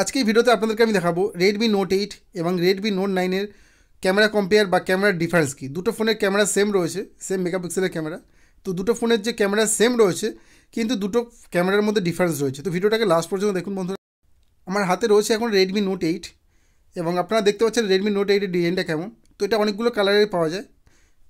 আজকে ভিডিওতে আপনাদেরকে আমি দেখাবো রেডমি নোট এইট এবং রেডমি নোট নাইনের ক্যামেরা কম্পেয়ার বা ক্যামেরার ডিফারেন্স কী দুটো ফোনের ক্যামেরা সেম রয়েছে সেম মেগাপিক্সেলের ক্যামেরা তো দুটো ফোনের যে ক্যামেরা সেম রয়েছে কিন্তু দুটো ক্যামেরার মধ্যে ডিফারেন্স রয়েছে তো ভিডিওটাকে লাস্ট পর্যন্ত দেখুন বন্ধুরা আমার হাতে রয়েছে এখন রেডমি নোট এইট এবং আপনারা দেখতে পাচ্ছেন রেডমি নোট এইটের ডিজাইনটা কেমন তো এটা অনেকগুলো কালারের পাওয়া যায়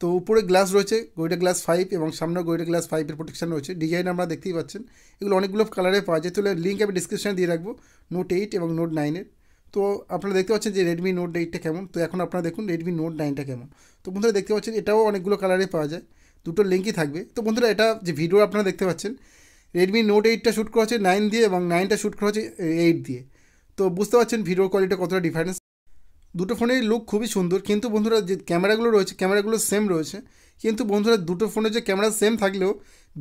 তো উপরে গ্লাস রয়েছে গোয়েটা গ্লাস ফাইভ এবং সামনে গোয়েটা গ্লাস ফাইভের প্রোটেকশান রয়েছে ডিজাইন আমরা দেখতেই পাচ্ছেন এগুলো অনেকগুলো কালারে পাওয়া যায় তাহলে লিঙ্ক আমি ডিসক্রিপশানে দিয়ে রাখবো নোট এইট এবং নোট নাইনের তো আপনারা দেখতে পাচ্ছেন যে রেডমি নোট এইটটা কেমন তো এখন আপনারা দেখুন রেডমি নোট নাইনটা কেমন তো বন্ধুরা দেখতে পাচ্ছেন এটাও অনেকগুলো কালারে পাওয়া যায় দুটো লিঙ্কই থাকবে তো বন্ধুরা এটা যে ভিডিও আপনারা দেখতে পাচ্ছেন রেডমি নোট এইটটা শ্যুট করা হচ্ছে নাইন দিয়ে এবং নাইনটা শ্যুট করা হচ্ছে এইট দিয়ে তো বুঝতে পারছেন ভিডিও কোয়ালিটি কতটা ডিফারেন্স দুটো ফোনেরই লুক খুবই সুন্দর কিন্তু বন্ধুরা যে ক্যামেরাগুলো রয়েছে ক্যামেরাগুলো সেম রয়েছে কিন্তু বন্ধুরা দুটো ফোনের যে ক্যামেরা সেম থাকলেও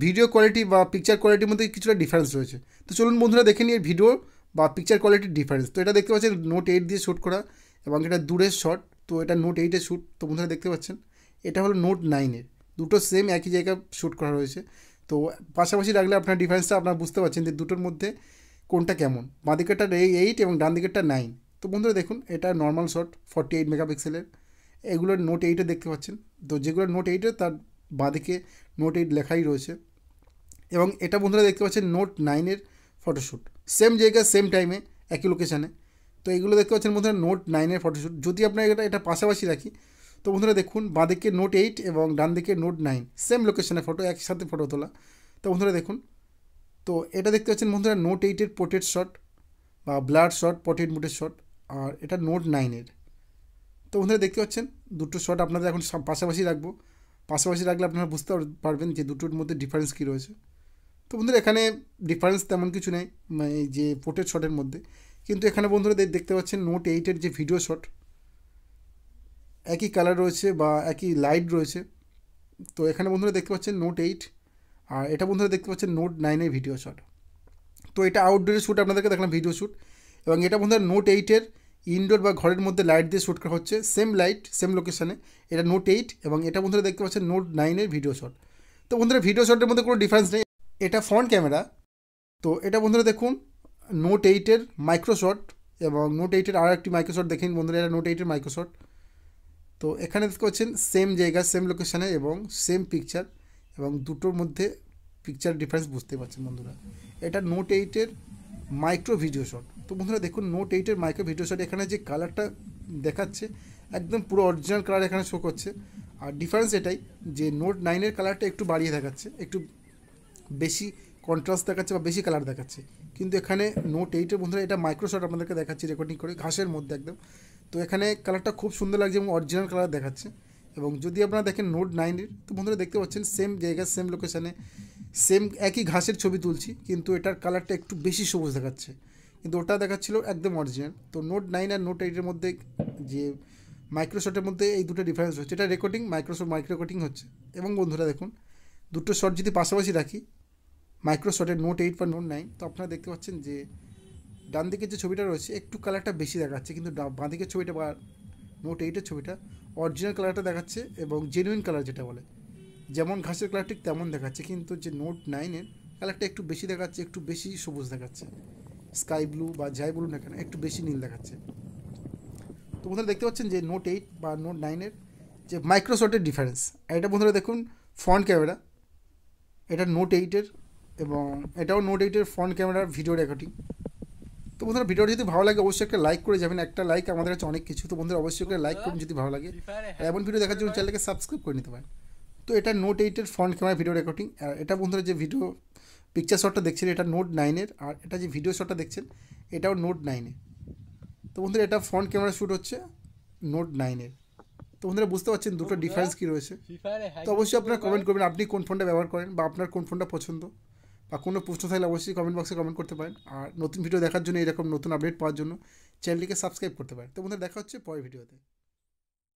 ভিডিও কোয়ালিটি বা পিকচার কোয়ালিটির মধ্যে কিছুটা ডিফারেন্স রয়েছে তো চলুন বন্ধুরা দেখে নিয়ে ভিডিও বা পিকচার কোয়ালিটির ডিফারেন্স তো এটা দেখতে পাচ্ছেন নোট এইট দিয়ে শ্যুট করা এবং এটা দূরের শট তো এটা নোট এইটের শ্যুট তো বন্ধুরা দেখতে পাচ্ছেন এটা হলো নোট নাইনের দুটো সেম একই জায়গায় শ্যুট করা রয়েছে তো পাশাপাশি রাখলে আপনার ডিফারেন্সটা আপনারা বুঝতে পারছেন যে দুটোর মধ্যে কোনটা কেমন বাঁ দিকেরটা এইট এবং ডান দিকেরটা নাইন তো বন্ধুরা দেখুন এটা নর্মাল শট ফর্টি এইট মেগাপিক্সেলের এগুলো নোট এইটে দেখতে পাচ্ছেন তো যেগুলো নোট এইটে তার বাঁদিকে নোট এইট লেখাই রয়েছে এবং এটা বন্ধুরা দেখতে পাচ্ছেন নোট নাইনের ফটোশ্যুট সেম জায়গা সেম টাইমে একই লোকেশানে তো এগুলো দেখতে পাচ্ছেন বন্ধুরা নোট নাইনের ফটোশ্যুট যদি আপনার এটা এটা পাশাপাশি রাখি তো বন্ধুরা দেখুন বাঁদিকে নোট এইট এবং ডান দিকে নোট নাইন সেম লোকেশানে ফটো একসাথে ফটো তোলা তো বন্ধুরা দেখুন তো এটা দেখতে পাচ্ছেন বন্ধুরা নোট এইটের পোর্ট্রেট শট বা ব্লাড শট পটেট মুটের শট আর এটা নোট নাইনের তো বন্ধুরা দেখতে পাচ্ছেন দুটো শট আপনাদের এখন পাশাপাশি রাখবো পাশাপাশি রাখলে আপনারা বুঝতে পারবেন যে দুটোর মধ্যে ডিফারেন্স কী রয়েছে তো বন্ধুরা এখানে ডিফারেন্স তেমন কিছু নেই মানে যে পোর্ট্রেট শটের মধ্যে কিন্তু এখানে বন্ধুরা দেখতে পাচ্ছেন নোট এইটের যে ভিডিও শট একই কালার রয়েছে বা একই লাইট রয়েছে তো এখানে বন্ধুরা দেখতে পাচ্ছেন নোট এইট আর এটা বন্ধুরা দেখতে পাচ্ছেন নোট নাইনের ভিডিও শট তো এটা আউটডোরের শ্যুট আপনাদেরকে দেখলাম ভিডিও শ্যুট এবং এটা বন্ধুরা নোট এইটের ইনডোর বা ঘরের মধ্যে লাইট দিয়ে শ্যুট করা হচ্ছে সেম লাইট সেম লোকেশানে এটা নোট এইট এবং এটা বন্ধুরা দেখতে পাচ্ছেন নোট নাইনের ভিডিও শট তো বন্ধুরা ভিডিও শটের মধ্যে কোনো ডিফারেন্স নেই এটা ফ্রন্ট ক্যামেরা তো এটা বন্ধুরা দেখুন নোট এইটের মাইক্রোশট এবং নোট এইটের আর একটি মাইক্রোশট দেখেন বন্ধুরা এটা নোট এইটের মাইক্রোশট তো এখানে দেখতে পাচ্ছেন সেম জায়গা সেম লোকেশানে এবং সেম পিকচার এবং দুটোর মধ্যে পিকচার ডিফারেন্স বুঝতে পারছেন বন্ধুরা এটা নোট এইটের মাইক্রো ভিডিও শট তো বন্ধুরা দেখুন নোট এইটের মাইক্রো ভিডিও শট এখানে যে কালারটা দেখাচ্ছে একদম পুরো অরিজিনাল কালার এখানে শো করছে আর ডিফারেন্স এটাই যে নোট নাইনের কালারটা একটু বাড়িয়ে দেখাচ্ছে একটু বেশি কন্ট্রাস্ট দেখাচ্ছে বা বেশি কালার দেখাচ্ছে কিন্তু এখানে নোট এইটের বন্ধুরা এটা মাইক্রোশট আপনাদেরকে দেখাচ্ছি রেকর্ডিং করে ঘাসের মধ্যে একদম তো এখানে কালারটা খুব সুন্দর লাগছে এবং অরিজিনাল কালার দেখাচ্ছে এবং যদি আপনারা দেখেন নোট নাইনের তো বন্ধুরা দেখতে পাচ্ছেন সেম জায়গা সেম লোকেশানে সেম একই ঘাসের ছবি তুলছি কিন্তু এটার কালারটা একটু বেশি সবুজ দেখাচ্ছে কিন্তু ওটা দেখাচ্ছিল একদম অরিজিনাল তো নোট নাইন আর নোট এইটের মধ্যে যে মাইক্রোশটের মধ্যে এই দুটো ডিফারেন্স হচ্ছে এটা রেকর্ডিং মাইক্রোসফট মাইক্রো রেকর্ডিং হচ্ছে এবং বন্ধুরা দেখুন দুটো শট যদি পাশাপাশি রাখি শটের নোট এইট বা নোট নাইন তো আপনারা দেখতে পাচ্ছেন যে ডান দিকের যে ছবিটা রয়েছে একটু কালারটা বেশি দেখাচ্ছে কিন্তু বাঁ দিকের ছবিটা বা নোট এইটের ছবিটা অরিজিনাল কালারটা দেখাচ্ছে এবং জেনুইন কালার যেটা বলে যেমন ঘাসের কালার ঠিক তেমন দেখাচ্ছে কিন্তু যে নোট নাইনের কালারটা একটু বেশি দেখাচ্ছে একটু বেশি সবুজ দেখাচ্ছে স্কাই ব্লু বা যাই বলুন না কেন একটু বেশি নীল দেখাচ্ছে তো বন্ধুরা দেখতে পাচ্ছেন যে নোট এইট বা নোট নাইনের যে মাইক্রোসফটের ডিফারেন্স এটা বন্ধুরা দেখুন ফ্রন্ট ক্যামেরা এটা নোট এইটের এবং এটাও নোট এইটের ফ্রন্ট ক্যামেরার ভিডিও রেকর্ডিং তো বন্ধুরা ভিডিওটা যদি ভালো লাগে অবশ্যই একটা লাইক করে যাবেন একটা লাইক আমাদের কাছে অনেক কিছু তো বন্ধুরা অবশ্যই একটা লাইক করুন যদি ভালো লাগে এমন ভিডিও দেখার জন্য চ্যানেলকে সাবস্ক্রাইব করে নিতে পারেন তো এটা নোট এইটের ফ্রন্ট ক্যামেরা ভিডিও রেকর্ডিং আর এটা বন্ধুরা যে ভিডিও পিকচার শটটা দেখছেন এটা নোট নাইনের আর এটা যে ভিডিও শটটা দেখছেন এটাও নোট নাইনে তো বন্ধুরা এটা ফ্রন্ট ক্যামেরা শ্যুট হচ্ছে নোট নাইনের তো বন্ধুরা বুঝতে পারছেন দুটো ডিফারেন্স কী রয়েছে তো অবশ্যই আপনারা কমেন্ট করবেন আপনি কোন ফোনটা ব্যবহার করেন বা আপনার কোন ফোনটা পছন্দ বা কোনো প্রশ্ন থাকলে অবশ্যই কমেন্ট বক্সে কমেন্ট করতে পারেন আর নতুন ভিডিও দেখার জন্য এরকম নতুন আপডেট পাওয়ার জন্য চ্যানেলটিকে সাবস্ক্রাইব করতে পারেন তো বন্ধুরা দেখা হচ্ছে পরের ভিডিওতে